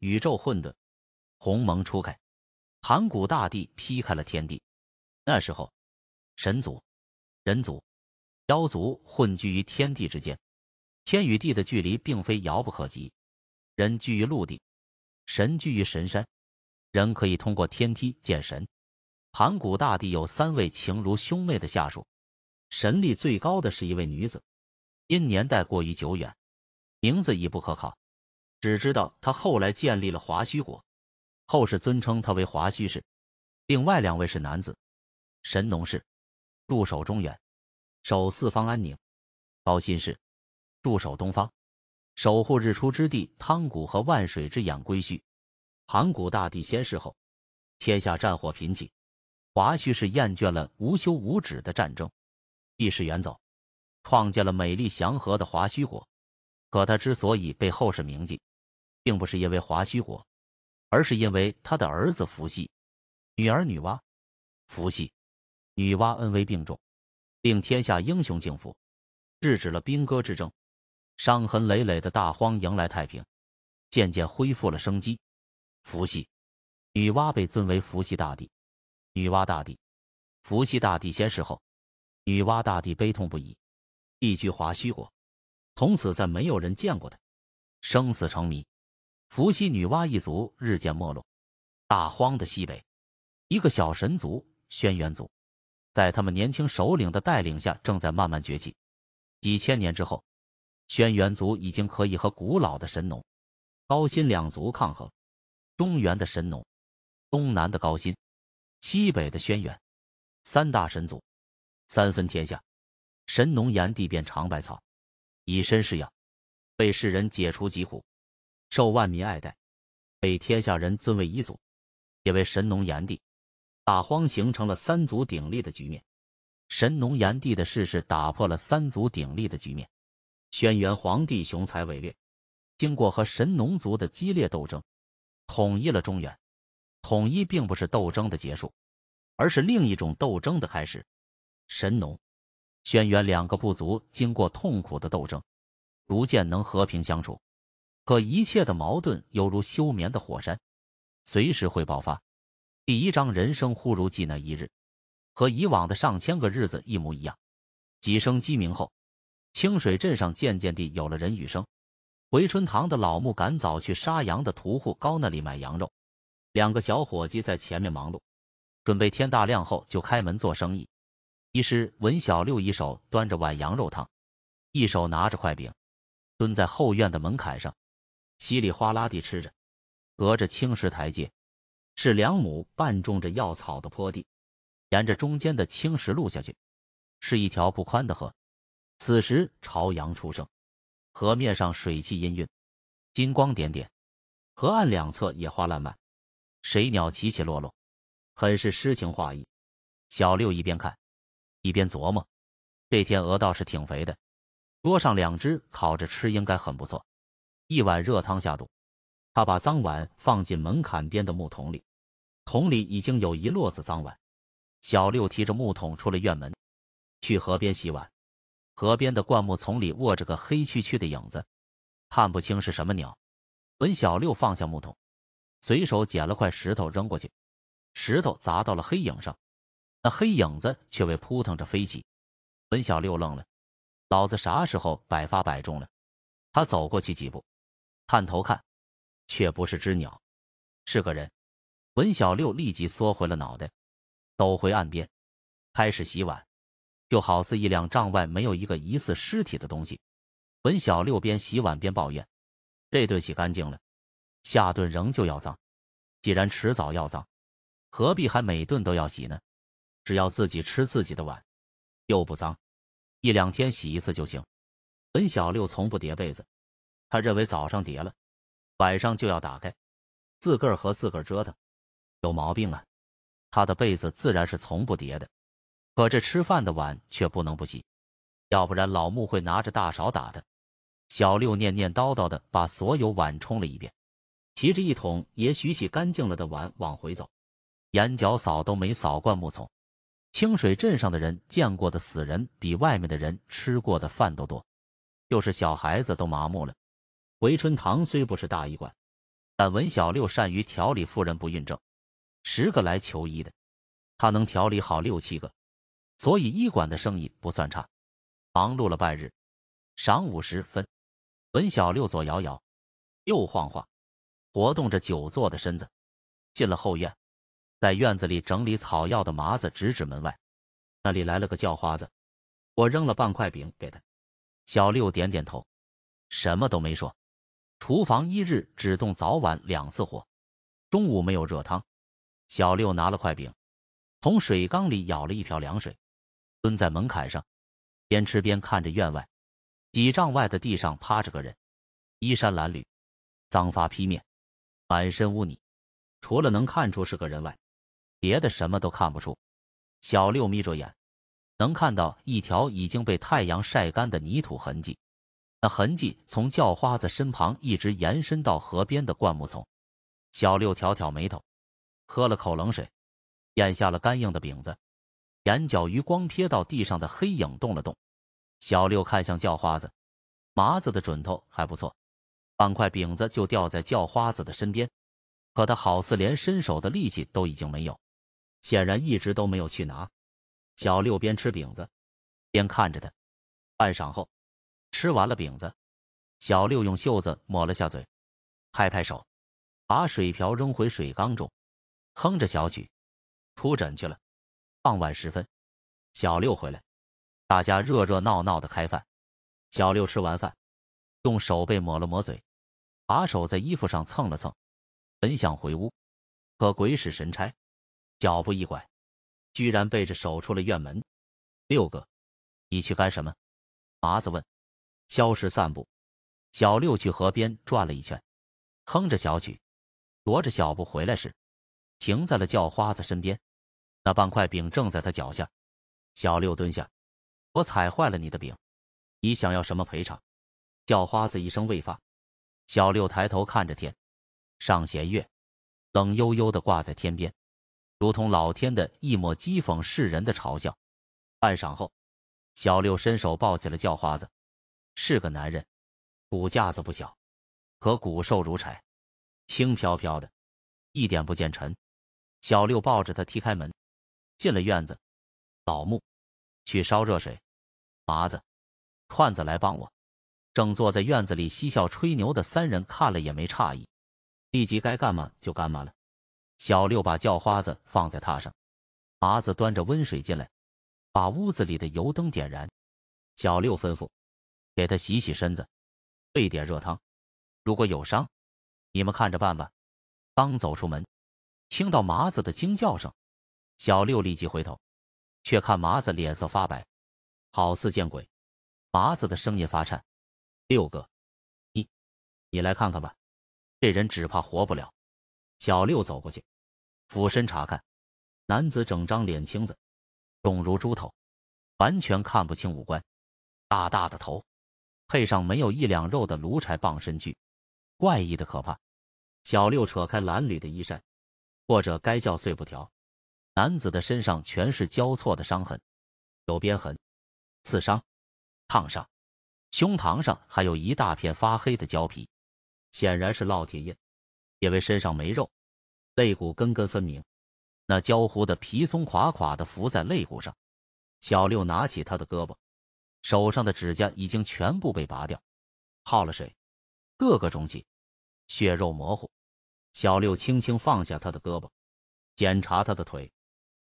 宇宙混沌，鸿蒙初开，盘古大帝劈开了天地。那时候，神族、人族、妖族混居于天地之间，天与地的距离并非遥不可及。人居于陆地，神居于神山，人可以通过天梯见神。盘古大帝有三位情如兄妹的下属，神力最高的是一位女子，因年代过于久远，名字已不可考。只知道他后来建立了华胥国，后世尊称他为华胥氏。另外两位是男子神农氏，驻守中原，守四方安宁；高辛氏，驻守东方，守护日出之地汤谷和万水之养归墟。盘古大帝仙逝后，天下战火频起，华胥氏厌倦了无休无止的战争，意是远走，创建了美丽祥和的华胥国。可他之所以被后世铭记，并不是因为华胥国，而是因为他的儿子伏羲、女儿女娲。伏羲、女娲恩威并重，令天下英雄敬服，制止了兵戈之争，伤痕累累的大荒迎来太平，渐渐恢复了生机。伏羲、女娲被尊为伏羲大帝、女娲大帝。伏羲大帝仙逝后，女娲大帝悲痛不已，避居华胥国。从此，再没有人见过他，生死成谜，伏羲女娲一族日渐没落。大荒的西北，一个小神族——轩辕族，在他们年轻首领的带领下，正在慢慢崛起。几千年之后，轩辕族已经可以和古老的神农、高辛两族抗衡。中原的神农，东南的高辛，西北的轩辕，三大神族三分天下。神农炎帝变尝百草。以身试药，被世人解除疾苦，受万民爱戴，被天下人尊为一祖，也为神农炎帝。大荒形成了三足鼎立的局面，神农炎帝的逝世打破了三足鼎立的局面。轩辕黄帝雄才伟略，经过和神农族的激烈斗争，统一了中原。统一并不是斗争的结束，而是另一种斗争的开始。神农。轩辕两个部族经过痛苦的斗争，逐渐能和平相处。可一切的矛盾犹如休眠的火山，随时会爆发。第一章：人生忽如寄。那一日，和以往的上千个日子一模一样。几声鸡鸣后，清水镇上渐渐地有了人语声。回春堂的老木赶早去杀羊的屠户高那里买羊肉。两个小伙计在前面忙碌，准备天大亮后就开门做生意。医师文小六一手端着碗羊肉汤，一手拿着块饼，蹲在后院的门槛上，稀里哗啦地吃着。隔着青石台阶，是两亩半种着药草的坡地，沿着中间的青石路下去，是一条不宽的河。此时朝阳初升，河面上水汽氤氲，金光点点，河岸两侧野花烂漫，水鸟起起落落，很是诗情画意。小六一边看。一边琢磨，这天鹅倒是挺肥的，多上两只烤着吃应该很不错。一碗热汤下肚，他把脏碗放进门槛边的木桶里，桶里已经有一摞子脏碗。小六提着木桶出了院门，去河边洗碗。河边的灌木丛里卧着个黑黢黢的影子，看不清是什么鸟。文小六放下木桶，随手捡了块石头扔过去，石头砸到了黑影上。那黑影子却被扑腾着飞起，文小六愣了，老子啥时候百发百中了？他走过去几步，探头看，却不是只鸟，是个人。文小六立即缩回了脑袋，走回岸边，开始洗碗，就好似一两丈外没有一个疑似尸体的东西。文小六边洗碗边抱怨：这顿洗干净了，下顿仍旧要脏。既然迟早要脏，何必还每顿都要洗呢？只要自己吃自己的碗，又不脏，一两天洗一次就行。本小六从不叠被子，他认为早上叠了，晚上就要打开，自个儿和自个儿折腾，有毛病啊！他的被子自然是从不叠的，可这吃饭的碗却不能不洗，要不然老木会拿着大勺打他。小六念念叨叨的把所有碗冲了一遍，提着一桶也许洗干净了的碗往回走，眼角扫都没扫灌木丛。清水镇上的人见过的死人比外面的人吃过的饭都多，就是小孩子都麻木了。回春堂虽不是大医馆，但文小六善于调理妇人不孕症，十个来求医的，他能调理好六七个，所以医馆的生意不算差。忙碌了半日，晌午时分，文小六左摇摇，右晃晃，活动着久坐的身子，进了后院。在院子里整理草药的麻子指指门外，那里来了个叫花子。我扔了半块饼给他，小六点点头，什么都没说。厨房一日只动早晚两次火，中午没有热汤。小六拿了块饼，从水缸里舀了一瓢凉水，蹲在门槛上，边吃边看着院外几丈外的地上趴着个人，衣衫褴褛，脏发披面，满身污泥，除了能看出是个人外。别的什么都看不出。小六眯着眼，能看到一条已经被太阳晒干的泥土痕迹，那痕迹从叫花子身旁一直延伸到河边的灌木丛。小六挑挑眉头，喝了口冷水，咽下了干硬的饼子，眼角余光瞥到地上的黑影动了动。小六看向叫花子，麻子的准头还不错，半块饼子就掉在叫花子的身边，可他好似连伸手的力气都已经没有。显然一直都没有去拿。小六边吃饼子边看着他，半晌后吃完了饼子，小六用袖子抹了下嘴，拍拍手，把水瓢扔回水缸中，哼着小曲出诊去了。傍晚时分，小六回来，大家热热闹闹的开饭。小六吃完饭，用手背抹了抹嘴，把手在衣服上蹭了蹭，本想回屋，可鬼使神差。脚步一拐，居然背着手出了院门。六哥，你去干什么？麻子问。消食散步，小六去河边转了一圈，哼着小曲，踱着小步回来时，停在了叫花子身边。那半块饼正在他脚下。小六蹲下：“我踩坏了你的饼，你想要什么赔偿？”叫花子一声未发。小六抬头看着天上弦月，冷悠悠的挂在天边。如同老天的一抹讥讽，世人的嘲笑。半晌后，小六伸手抱起了叫花子，是个男人，骨架子不小，可骨瘦如柴，轻飘飘的，一点不见沉。小六抱着他踢开门，进了院子。老木去烧热水，麻子、串子来帮我。正坐在院子里嬉笑吹牛的三人看了也没诧异，立即该干嘛就干嘛了。小六把叫花子放在榻上，麻子端着温水进来，把屋子里的油灯点燃。小六吩咐：“给他洗洗身子，备点热汤。如果有伤，你们看着办吧。”刚走出门，听到麻子的惊叫声，小六立即回头，却看麻子脸色发白，好似见鬼。麻子的声音发颤：“六哥，你你来看看吧，这人只怕活不了。”小六走过去，俯身查看，男子整张脸青紫，肿如猪头，完全看不清五官。大大的头，配上没有一两肉的炉柴棒身躯，怪异的可怕。小六扯开褴褛的衣衫，或者该叫碎布条，男子的身上全是交错的伤痕，有鞭痕、刺伤、烫伤，胸膛上还有一大片发黑的胶皮，显然是烙铁印。因为身上没肉，肋骨根根分明，那焦糊的皮松垮垮的浮在肋骨上。小六拿起他的胳膊，手上的指甲已经全部被拔掉，泡了水，个个肿起，血肉模糊。小六轻轻放下他的胳膊，检查他的腿，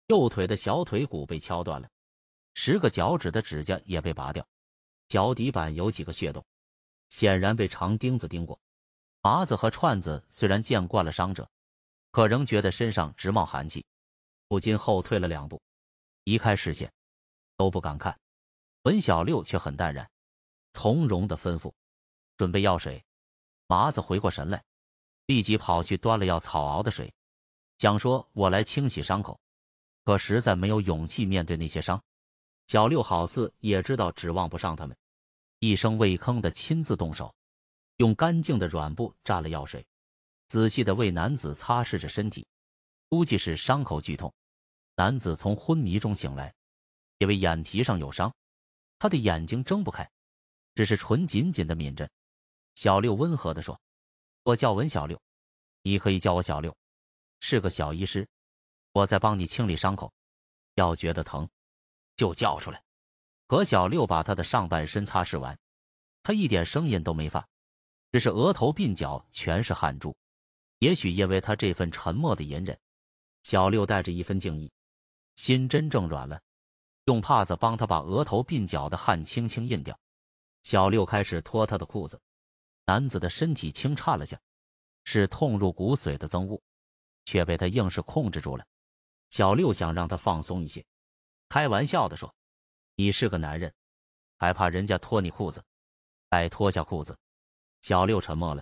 右腿的小腿骨被敲断了，十个脚趾的指甲也被拔掉，脚底板有几个血洞，显然被长钉子钉过。麻子和串子虽然见惯了伤者，可仍觉得身上直冒寒气，不禁后退了两步，移开视线，都不敢看。本小六却很淡然从容的吩咐：“准备药水。”麻子回过神来，立即跑去端了药草熬的水，想说：“我来清洗伤口。”可实在没有勇气面对那些伤。小六好似也知道指望不上他们，一声未吭的亲自动手。用干净的软布蘸了药水，仔细的为男子擦拭着身体。估计是伤口剧痛，男子从昏迷中醒来，因为眼皮上有伤，他的眼睛睁不开，只是唇紧紧的抿着。小六温和的说：“我叫文小六，你可以叫我小六，是个小医师，我在帮你清理伤口。要觉得疼，就叫出来。”和小六把他的上半身擦拭完，他一点声音都没发。只是额头鬓角全是汗珠，也许因为他这份沉默的隐忍，小六带着一份敬意，心真正软了，用帕子帮他把额头鬓角的汗轻轻印掉。小六开始脱他的裤子，男子的身体轻颤了下，是痛入骨髓的憎恶，却被他硬是控制住了。小六想让他放松一些，开玩笑地说：“你是个男人，还怕人家脱你裤子？该脱下裤子。”小六沉默了，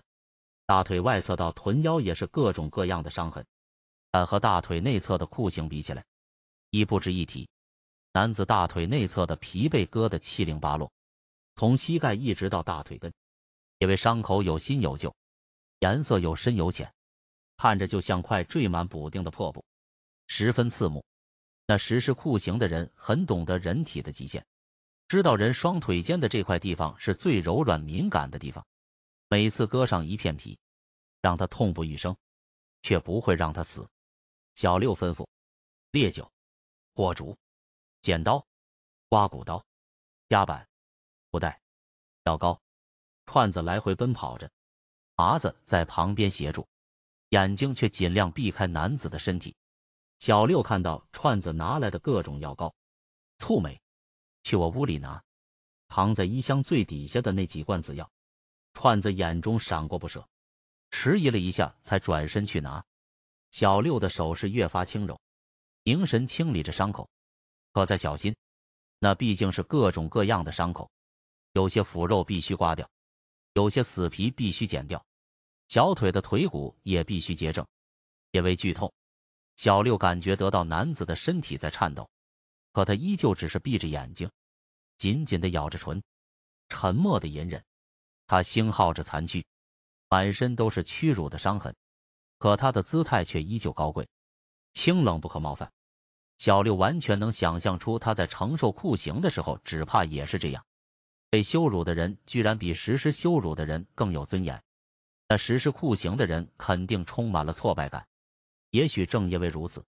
大腿外侧到臀腰也是各种各样的伤痕，但和大腿内侧的酷刑比起来，已不值一提。男子大腿内侧的皮被割得七零八落，从膝盖一直到大腿根，因为伤口有新有旧，颜色有深有浅，看着就像块缀满补丁的破布，十分刺目。那实施酷刑的人很懂得人体的极限，知道人双腿间的这块地方是最柔软敏感的地方。每次割上一片皮，让他痛不欲生，却不会让他死。小六吩咐：烈酒、火烛、剪刀、刮骨刀、夹板、布袋、药膏、串子来回奔跑着，麻子在旁边协助，眼睛却尽量避开男子的身体。小六看到串子拿来的各种药膏，蹙眉：“去我屋里拿，藏在衣箱最底下的那几罐子药。”串子眼中闪过不舍，迟疑了一下，才转身去拿。小六的手势越发轻柔，凝神清理着伤口。可再小心，那毕竟是各种各样的伤口，有些腐肉必须刮掉，有些死皮必须剪掉，小腿的腿骨也必须接正。因为剧痛，小六感觉得到男子的身体在颤抖，可他依旧只是闭着眼睛，紧紧地咬着唇，沉默的隐忍。他星号着残躯，满身都是屈辱的伤痕，可他的姿态却依旧高贵、清冷，不可冒犯。小六完全能想象出他在承受酷刑的时候，只怕也是这样。被羞辱的人居然比实施羞辱的人更有尊严，那实施酷刑的人肯定充满了挫败感。也许正因为如此，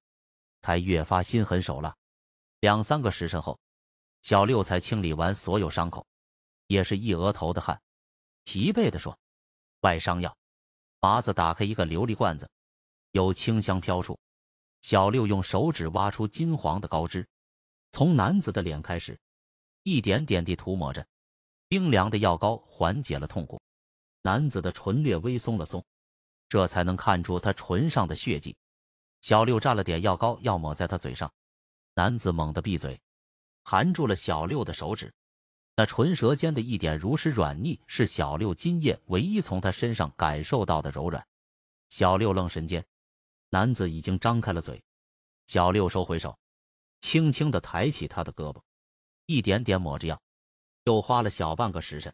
才越发心狠手辣。两三个时辰后，小六才清理完所有伤口，也是一额头的汗。疲惫地说：“外伤药。”麻子打开一个琉璃罐子，有清香飘出。小六用手指挖出金黄的膏汁，从男子的脸开始，一点点地涂抹着。冰凉的药膏缓解了痛苦，男子的唇略微松了松，这才能看出他唇上的血迹。小六蘸了点药膏，要抹在他嘴上，男子猛地闭嘴，含住了小六的手指。那唇舌尖的一点如丝软腻，是小六今夜唯一从他身上感受到的柔软。小六愣神间，男子已经张开了嘴。小六收回手，轻轻地抬起他的胳膊，一点点抹着药，又花了小半个时辰，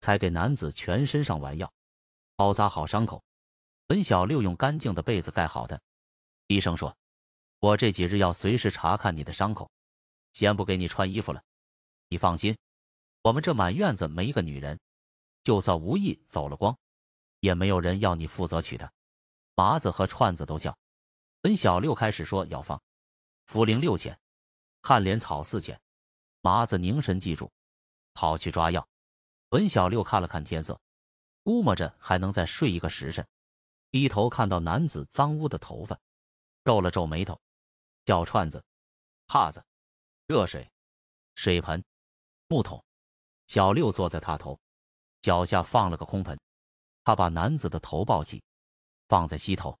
才给男子全身上完药，包扎好伤口。本小六用干净的被子盖好他。医生说：“我这几日要随时查看你的伤口，先不给你穿衣服了，你放心。”我们这满院子没一个女人，就算无意走了光，也没有人要你负责娶她。麻子和串子都叫。文小六开始说要放，茯苓六钱，汉莲草四钱。麻子凝神记住，跑去抓药。文小六看了看天色，估摸着还能再睡一个时辰，低头看到男子脏污的头发，皱了皱眉头。叫串子，帕子，热水，水盆，木桶。小六坐在榻头，脚下放了个空盆，他把男子的头抱起，放在膝头。